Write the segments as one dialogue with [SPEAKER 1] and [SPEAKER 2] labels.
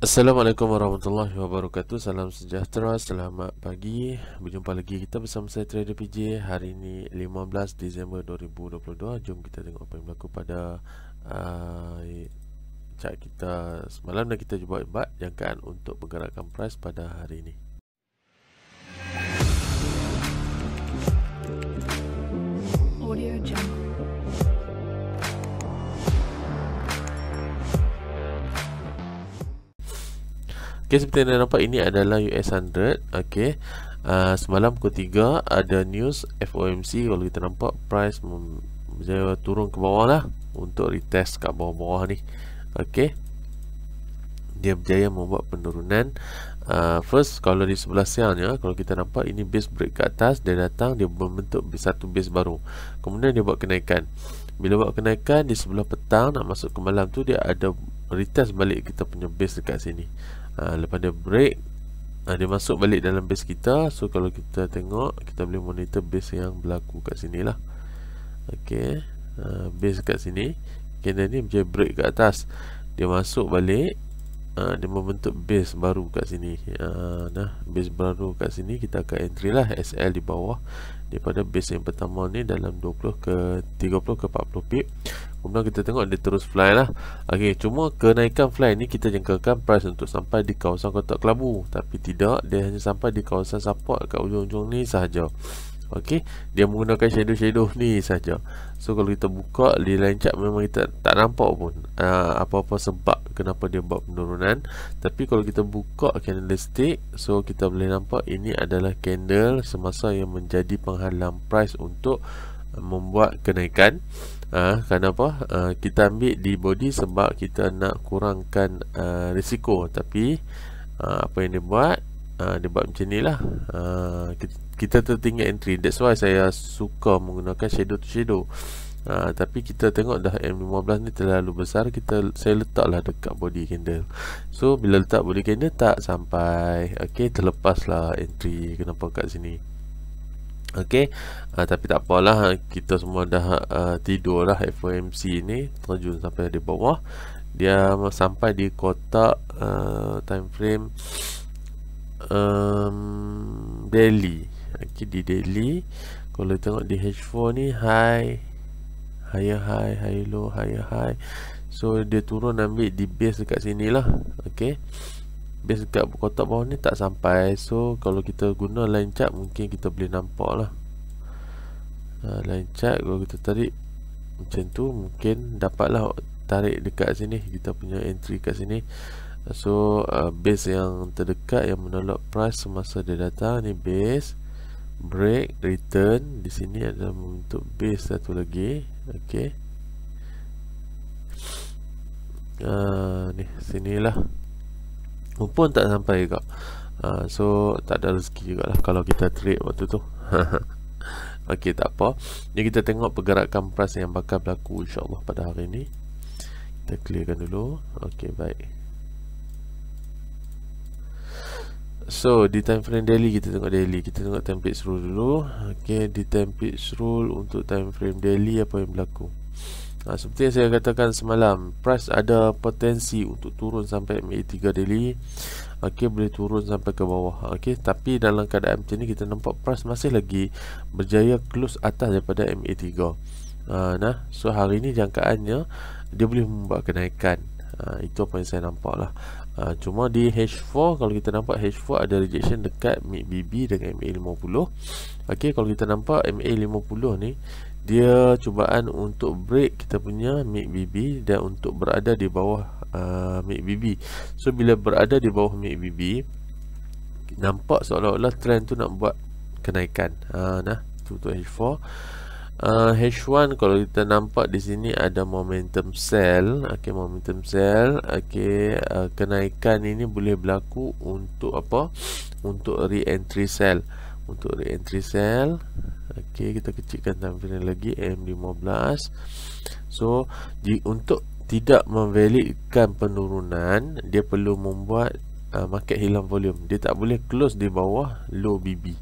[SPEAKER 1] Assalamualaikum warahmatullahi wabarakatuh Salam sejahtera, selamat pagi Berjumpa lagi kita bersama saya Trader PJ Hari ini 15 Disember 2022 Jom kita tengok apa yang berlaku pada uh, Cak kita semalam dan kita jumpa imbat Jangkaan untuk pergerakan price pada hari ini Okay, seperti yang anda nampak ini adalah US 100 Okay, uh, ah, semalam pukul 3 ada news FOMC Kalau kita nampak price dia turun ke bawah lah Untuk retest kat bawah-bawah ni Okay Dia berjaya membuat penurunan uh, First, kalau di sebelah siangnya Kalau kita nampak ini base break ke atas Dia datang, dia membentuk satu base baru Kemudian dia buat kenaikan Bila buat kenaikan, di sebelah petang Nak masuk ke malam tu, dia ada retest balik kita punya base dekat sini Ah, lepas dia break uh, dia masuk balik dalam base kita so kalau kita tengok kita boleh monitor base yang berlaku kat sini lah ok uh, base kat sini Kena ni macam break kat atas dia masuk balik uh, dia membentuk base baru kat sini uh, nah base baru kat sini kita akan entry lah SL di bawah daripada base yang pertama ni dalam 20 ke 30 ke 40 pip kemudian kita tengok dia terus fly lah ok cuma kenaikan fly ni kita jangkakan price untuk sampai di kawasan kotak kelabu tapi tidak dia hanya sampai di kawasan support kat ujung-ujung ni sahaja Okey, dia menggunakan shadow-shadow ni saja. So kalau kita buka di lain chart memang kita tak nampak pun ah, apa-apa uh, sebab kenapa dia buat penurunan. Tapi kalau kita buka candlestick, so kita boleh nampak ini adalah candle semasa yang menjadi penghalang price untuk membuat kenaikan. Ah, uh, kenapa? Uh, kita ambil di body sebab kita nak kurangkan uh, risiko. Tapi uh, apa yang dia buat? Uh, dia buat macam nilah. Ah, uh, kita tertinggal entry that's why saya suka menggunakan shadow to shadow uh, tapi kita tengok dah M15 ni terlalu besar kita saya letaklah dekat body candle so bila letak body candle tak sampai ok terlepaslah entry kenapa kat sini ok uh, ha, tapi tak apalah kita semua dah uh, ha, tidur lah FOMC ni terjun sampai di bawah dia sampai di kotak uh, time frame um, Delhi okay, di daily kalau tengok di H4 ni high higher high higher low higher high so dia turun ambil di base dekat sini lah Okay, base dekat kotak bawah ni tak sampai so kalau kita guna line chart mungkin kita boleh nampak lah ha, line chart kalau kita tarik macam tu mungkin lah tarik dekat sini kita punya entry kat sini so uh, base yang terdekat yang menolak price semasa dia datang ni base break return di sini ada untuk base satu lagi okey uh, ah, ni sinilah pun tak sampai juga uh, so tak ada rezeki juga lah kalau kita trade waktu tu okey tak apa ni kita tengok pergerakan price yang bakal berlaku insyaallah pada hari ni kita clearkan dulu okey baik so di time frame daily kita tengok daily kita tengok time pitch rule dulu okey di time pitch rule untuk time frame daily apa yang berlaku ha, seperti yang saya katakan semalam price ada potensi untuk turun sampai MA3 daily okey boleh turun sampai ke bawah okey tapi dalam keadaan macam ni kita nampak price masih lagi berjaya close atas daripada MA3 ha, nah so hari ni jangkaannya dia boleh membuat kenaikan Uh, itu apa yang saya nampak lah ha, cuma di H4 kalau kita nampak H4 ada rejection dekat mid BB dengan MA50 ok kalau kita nampak MA50 ni dia cubaan untuk break kita punya mid BB dan untuk berada di bawah uh, ah, mid BB so bila berada di bawah mid BB nampak seolah-olah trend tu nak buat kenaikan ha, nah, tu untuk H4 uh, H1 kalau kita nampak di sini ada momentum sell okey momentum sell okey uh, kenaikan ini boleh berlaku untuk apa untuk re-entry sell untuk re-entry sell okey kita kecilkan tampilan lagi M15 so di, untuk tidak memvalidkan penurunan dia perlu membuat uh, market hilang volume dia tak boleh close di bawah low BB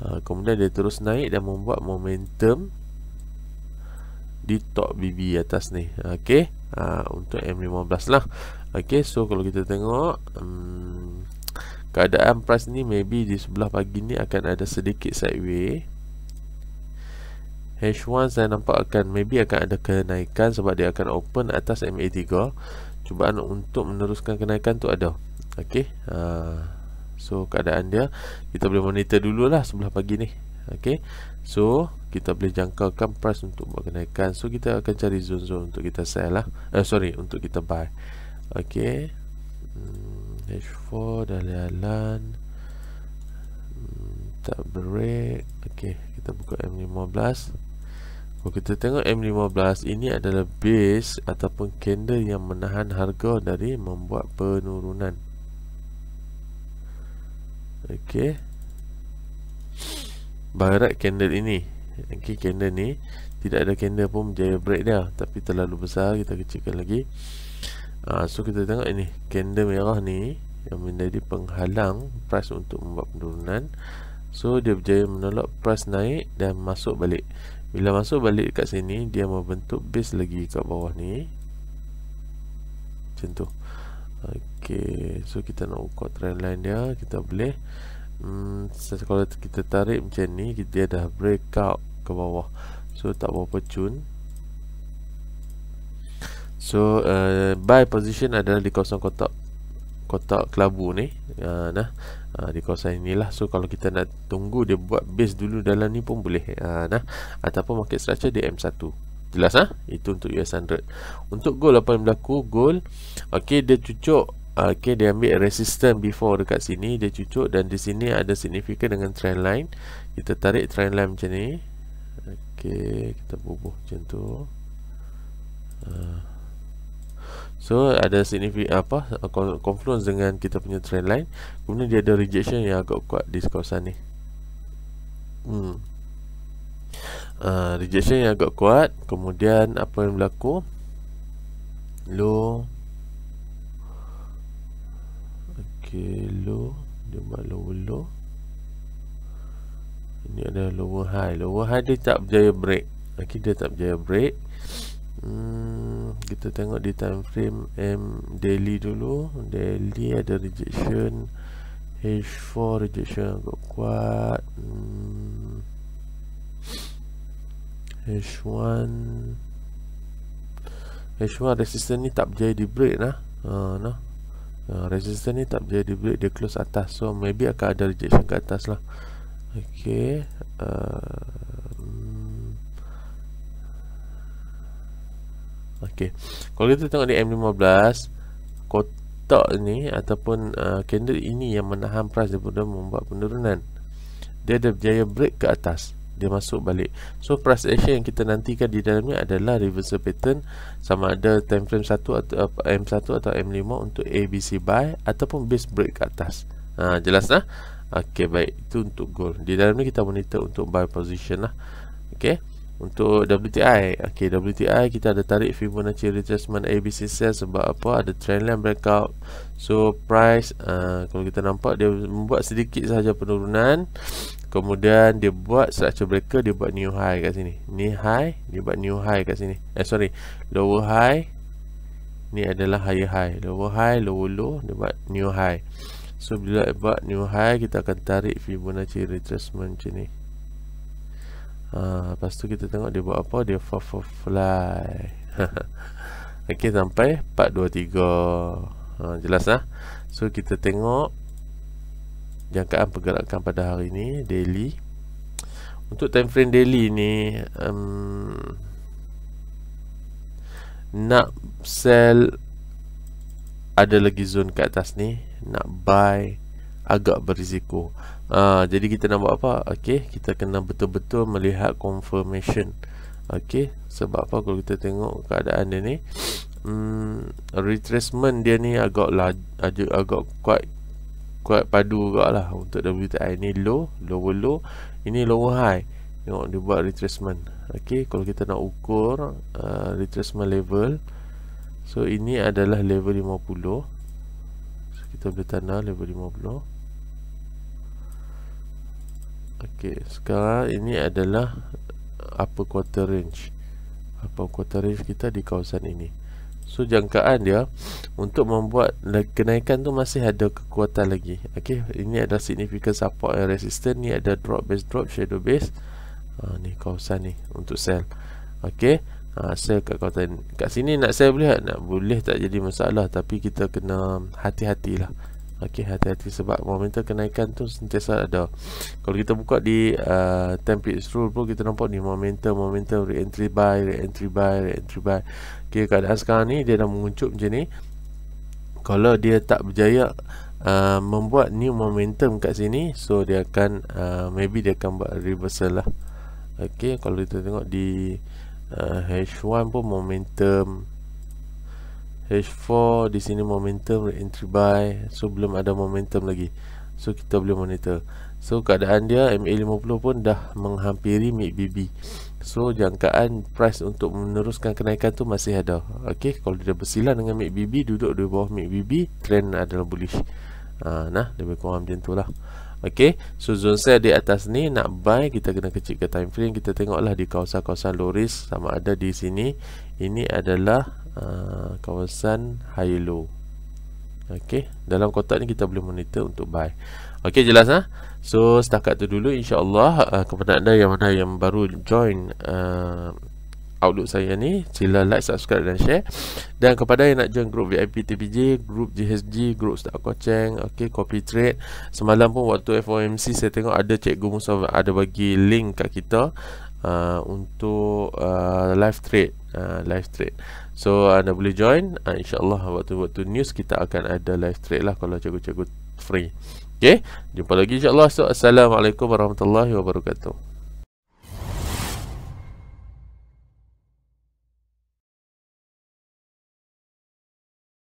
[SPEAKER 1] Uh, kemudian dia terus naik dan membuat momentum di top BB atas ni okey uh, untuk M15 lah okey so kalau kita tengok um, keadaan price ni maybe di sebelah pagi ni akan ada sedikit sideways H1 saya nampak akan maybe akan ada kenaikan sebab dia akan open atas MA3 cubaan untuk meneruskan kenaikan tu ada okey uh, so keadaan dia kita boleh monitor dululah sebelah pagi ni okay. so kita boleh jangkaukan price untuk buat kenaikan so kita akan cari zone-zone untuk kita sell lah eh, sorry untuk kita buy ok H4 hmm, dah lalan hmm, tak break ok kita buka M15 kalau kita tengok M15 ini adalah base ataupun candle yang menahan harga dari membuat penurunan Okay barat candle ini ok candle ni tidak ada candle pun berjaya break dia tapi terlalu besar kita kecilkan lagi uh, so kita tengok ini candle merah ni yang menjadi penghalang price untuk membuat penurunan so dia berjaya menolak price naik dan masuk balik bila masuk balik kat sini dia membentuk base lagi kat bawah ni macam tu ok so kita nak ukur trend trendline dia kita boleh hmm, kalau kita tarik macam ni kita dah breakout ke bawah so tak berapa cun so uh, eh, buy position adalah di kosong kotak kotak kelabu ni uh, nah uh, di kawasan inilah so kalau kita nak tunggu dia buat base dulu dalam ni pun boleh uh, nah ataupun market structure di M1 jelas ah itu untuk US 100 untuk gold apa yang berlaku gold okey dia cucuk Okay, dia ambil resistant before dekat sini Dia cucuk dan di sini ada signifikan dengan trend line Kita tarik trend line macam ni Okay, kita bubuh macam tu ah. So, ada signifikan apa Confluence dengan kita punya trend line Kemudian dia ada rejection yang agak kuat di kawasan ni hmm. uh, Rejection yang agak kuat Kemudian apa yang berlaku Low okay, low dia buat lower low ini ada lower high lower high dia tak berjaya break ok dia tak berjaya break hmm, kita tengok di time frame M daily dulu daily ada rejection H4 rejection agak kuat hmm, H1 H1 resistance ni tak berjaya di break lah ha, nah. Ha, resistor ni tak boleh dibuat dia close atas so maybe akan ada rejection ke atas lah ok uh, ok kalau kita tengok di M15 kotak ni ataupun uh, candle ini yang menahan price daripada membuat penurunan dia ada berjaya break ke atas dia masuk balik so price action yang kita nantikan di dalamnya adalah reversal pattern sama ada time frame 1 atau uh, eh, M1 atau M5 untuk ABC buy ataupun base break ke atas ha, jelas lah ok baik itu untuk gold di dalam ni kita monitor untuk buy position lah ok untuk WTI ok WTI kita ada tarik Fibonacci retracement ABC sell sebab apa ada trend line breakout so price uh, kalau kita nampak dia membuat sedikit sahaja penurunan Kemudian dia buat structure breaker Dia buat new high kat sini Ni high Dia buat new high kat sini Eh sorry Lower high Ni adalah higher high Lower high Lower low Dia buat new high So bila dia buat new high Kita akan tarik Fibonacci retracement macam ni ha, Lepas tu kita tengok dia buat apa Dia fall fall fly Ok sampai 4, 2, 3 ha, Jelas lah So kita tengok jangkaan pergerakan pada hari ini daily untuk time frame daily ni um, nak sell ada lagi zone kat atas ni nak buy agak berisiko uh, jadi kita nak buat apa okey kita kena betul-betul melihat confirmation okey sebab apa kalau kita tengok keadaan dia ni um, retracement dia ni agak laju agak quite kuat padu juga lah untuk WTI ni low lower low ini lower high tengok dia buat retracement ok kalau kita nak ukur uh, retracement level so ini adalah level 50 so kita boleh tanda level 50 ok sekarang ini adalah upper quarter range upper quarter range kita di kawasan ini So jangkaan dia untuk membuat kenaikan tu masih ada kekuatan lagi. Okay, ini ada significant support and resistance ni ada drop base drop shadow base. Ha uh, ni kawasan ni untuk sell. Okey. Ha sell kat kawasan kat sini nak sell boleh tak? Nak boleh tak jadi masalah tapi kita kena hati-hatilah. Okey, hati-hati sebab momentum kenaikan tu sentiasa ada. Kalau kita buka di uh, template rule pun kita nampak ni momentum, momentum re-entry buy, re-entry buy, re-entry buy. Okey, keadaan sekarang ni dia dah menguncup macam ni. Kalau dia tak berjaya uh, membuat new momentum kat sini, so dia akan uh, maybe dia akan buat reversal lah. Okey, kalau kita tengok di uh, H1 pun momentum H4 di sini momentum entry buy so belum ada momentum lagi so kita boleh monitor so keadaan dia MA50 pun dah menghampiri mid BB so jangkaan price untuk meneruskan kenaikan tu masih ada ok kalau dia bersilang dengan mid BB duduk di bawah mid BB trend adalah bullish uh, nah lebih kurang macam tu lah ok so zone sell di atas ni nak buy kita kena kecil ke time frame kita tengoklah di kawasan-kawasan low risk sama ada di sini ini adalah Ah, kawasan high low okey dalam kotak ni kita boleh monitor untuk buy okey jelas ah ha? so setakat tu dulu insyaallah uh, kepada anda yang mana yang baru join uh, outlook saya ni sila like subscribe dan share dan kepada yang nak join group VIP TPJ group GHG group stock koceng, okey copy trade semalam pun waktu FOMC saya tengok ada cikgu Musa ada bagi link kat kita Uh, untuk uh, live trade uh, live trade so anda boleh join uh, insyaallah waktu-waktu news kita akan ada live trade lah kalau cikgu-cikgu free okey jumpa lagi insyaallah so, assalamualaikum warahmatullahi wabarakatuh